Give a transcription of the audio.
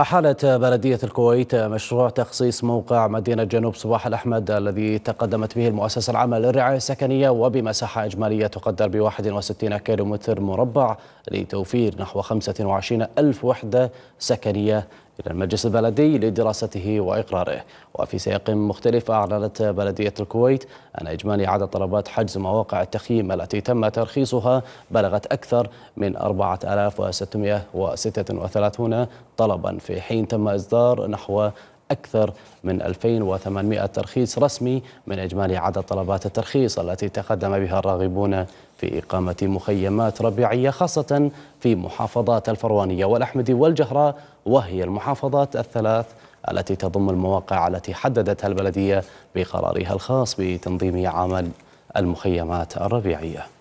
أحالت بلدية الكويت مشروع تخصيص موقع مدينة جنوب صباح الأحمد الذي تقدمت به المؤسسة العامة للرعاية السكنية وبمساحة إجمالية تقدر ب 61 كيلومتر مربع لتوفير نحو 25 ألف وحدة سكنية إلى المجلس البلدي لدراسته وإقراره وفي سياق مختلف أعلنت بلدية الكويت أن إجمالي عدد طلبات حجز مواقع التخييم التي تم ترخيصها بلغت أكثر من 4636 طلبا في حين تم إصدار نحو أكثر من 2800 ترخيص رسمي من إجمالي عدد طلبات الترخيص التي تقدم بها الراغبون في إقامة مخيمات ربيعية خاصة في محافظات الفروانية والأحمدي والجهراء وهي المحافظات الثلاث التي تضم المواقع التي حددتها البلدية بقرارها الخاص بتنظيم عمل المخيمات الربيعيه